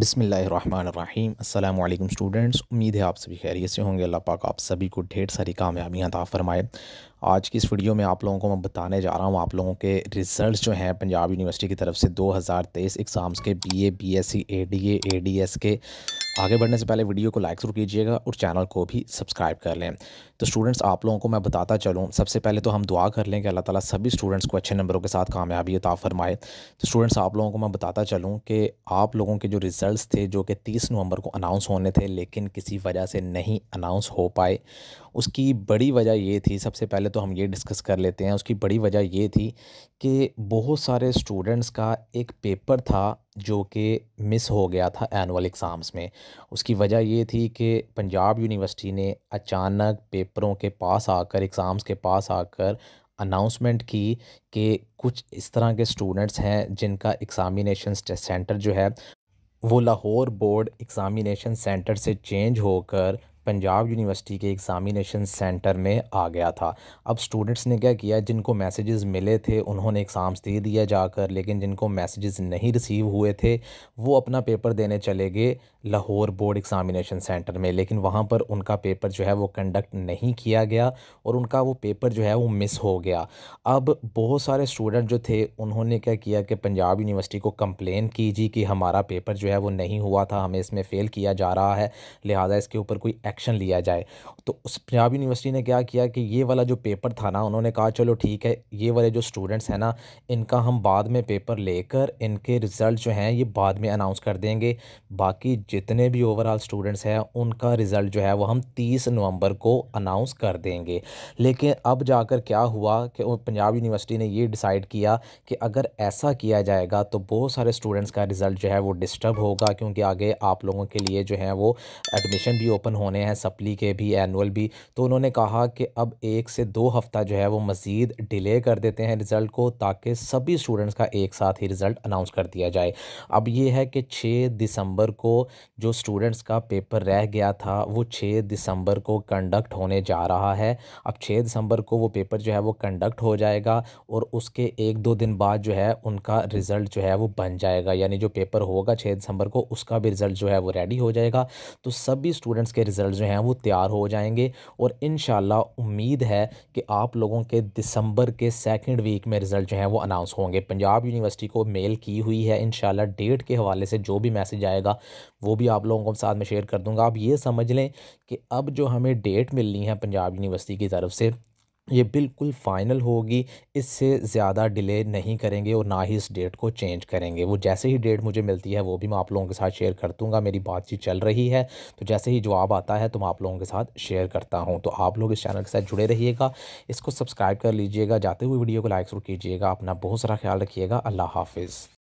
बिसमीम् अल्लाम स्टूडेंट्स उम्मीद है आप सभी खैरियत से होंगे अल्लाह पाक आप सभी को ढेर सारी कामयाबियाँ अता फरमाए आज की इस वीडियो में आप लोगों को मैं बताने जा रहा हूँ आप लोगों के रिज़ल्ट जो हैं पंजाब यूनिवर्सिटी की तरफ से 2023 एग्ज़ाम्स के बीए, बीएससी, एडीए, एडीएस के आगे बढ़ने से पहले वीडियो को लाइक ज़रूर कीजिएगा और चैनल को भी सब्सक्राइब कर लें तो स्टूडेंट्स आप लोगों को मैं बताता चलूँ सबसे पहले तो हम दुआ कर लें कि अल्लाह ताला सभी स्टूडेंट्स को अच्छे नंबरों के साथ कामयाबी अता फरमाए तो स्टूडेंट्स आप लोगों को मैं बताता चलूँ कि आप लोगों के जो रिज़ल्ट थे जो कि तीस नवंबर को अनाउंस होने थे लेकिन किसी वजह से नहीं अनाउंस हो पाए उसकी बड़ी वजह ये थी सबसे पहले तो हम ये डिस्कस कर लेते हैं उसकी बड़ी वजह ये थी कि बहुत सारे स्टूडेंट्स का एक पेपर था जो कि मिस हो गया था एनुअल एग्ज़ाम्स में उसकी वजह ये थी कि पंजाब यूनिवर्सिटी ने अचानक पेपरों के पास आकर एग्ज़ाम्स के पास आकर अनाउंसमेंट की कि कुछ इस तरह के स्टूडेंट्स हैं जिनका एग्ज़ामिनेशन सेंटर जो है वो लाहौर बोर्ड एग्ज़ामिनेशन सेंटर से चेंज होकर पंजाब यूनिवर्सिटी के एग्ज़ामिनेशन सेंटर में आ गया था अब स्टूडेंट्स ने क्या किया जिनको मैसेजेस मिले थे उन्होंने एग्ज़ाम्स दे दिया जाकर लेकिन जिनको मैसेजेस नहीं रिसीव हुए थे वो अपना पेपर देने चले गए लाहौर बोर्ड एग्ज़ामिनेशन सेंटर में लेकिन वहाँ पर उनका पेपर जो है वो कंडक्ट नहीं किया गया और उनका वो पेपर जो है वो मिस हो गया अब बहुत सारे स्टूडेंट जो थे उन्होंने क्या किया कि पंजाब यूनिवर्सिटी को कंप्लेन की जी कि हमारा पेपर जो है वो नहीं हुआ था हमें इसमें फ़ेल किया जा रहा है लिहाजा इसके ऊपर कोई एक्शन लिया जाए तो उस पंजाब यूनिवर्सिटी ने क्या किया कि ये वाला जो पेपर था ना उन्होंने कहा चलो ठीक है ये वाले जो स्टूडेंट्स हैं ना इनका हम बाद में पेपर लेकर इनके रिज़ल्ट जो हैं ये बाद में अनाउंस कर देंगे बाकी जितने भी ओवरऑल स्टूडेंट्स हैं उनका रिज़ल्ट जो है वो हम तीस नवंबर को अनाउंस कर देंगे लेकिन अब जाकर क्या हुआ कि पंजाब यूनिवर्सिटी ने ये डिसाइड किया कि अगर ऐसा किया जाएगा तो बहुत सारे स्टूडेंट्स का रिज़ल्ट जो है वो डिस्टर्ब होगा क्योंकि आगे आप लोगों के लिए जो है वो एडमिशन भी ओपन होने हैं सप्ली के भी एनुअल भी तो उन्होंने कहा कि अब एक से दो हफ्ता जो है वो मज़ीद डिले कर देते हैं रिज़ल्ट को ताकि सभी स्टूडेंट्स का एक साथ ही रिज़ल्ट अनाउंस कर दिया जाए अब ये है कि छः दिसंबर को जो स्टूडेंट्स का पेपर रह गया था वो छः दिसंबर को कंडक्ट होने जा रहा है अब छः दिसंबर को वो पेपर जो है वो कंडक्ट हो जाएगा और उसके एक दो दिन बाद जो है उनका रिज़ल्ट जो है वो बन जाएगा यानी जो पेपर होगा छः दिसंबर को उसका भी रिज़ल्ट जो है वो रेडी हो जाएगा तो सभी स्टूडेंट्स के रिज़ल्ट रिज़ल्ट जो हैं वो तैयार हो जाएंगे और इन उम्मीद है कि आप लोगों के दिसंबर के सेकेंड वीक में रिज़ल्ट जो हैं वो अनाउंस होंगे पंजाब यूनिवर्सिटी को मेल की हुई है इन डेट के हवाले से जो भी मैसेज आएगा वो भी आप लोगों को साथ में शेयर कर दूँगा आप ये समझ लें कि अब जो हमें डेट मिलनी है पंजाब यूनिवर्सिटी की तरफ से ये बिल्कुल फ़ाइनल होगी इससे ज़्यादा डिले नहीं करेंगे और ना ही इस डेट को चेंज करेंगे वो जैसे ही डेट मुझे मिलती है वो भी मैं आप लोगों के साथ शेयर कर दूँगा मेरी बातचीत चल रही है तो जैसे ही जवाब आता है तो मैं आप लोगों के साथ शेयर करता हूँ तो आप लोग इस चैनल के साथ जुड़े रहिएगा इसको सब्सक्राइब कर लीजिएगा जाते हुए वीडियो को लाइक शुरू कीजिएगा अपना बहुत सारा ख्याल रखिएगा अल्लाह हाफिज़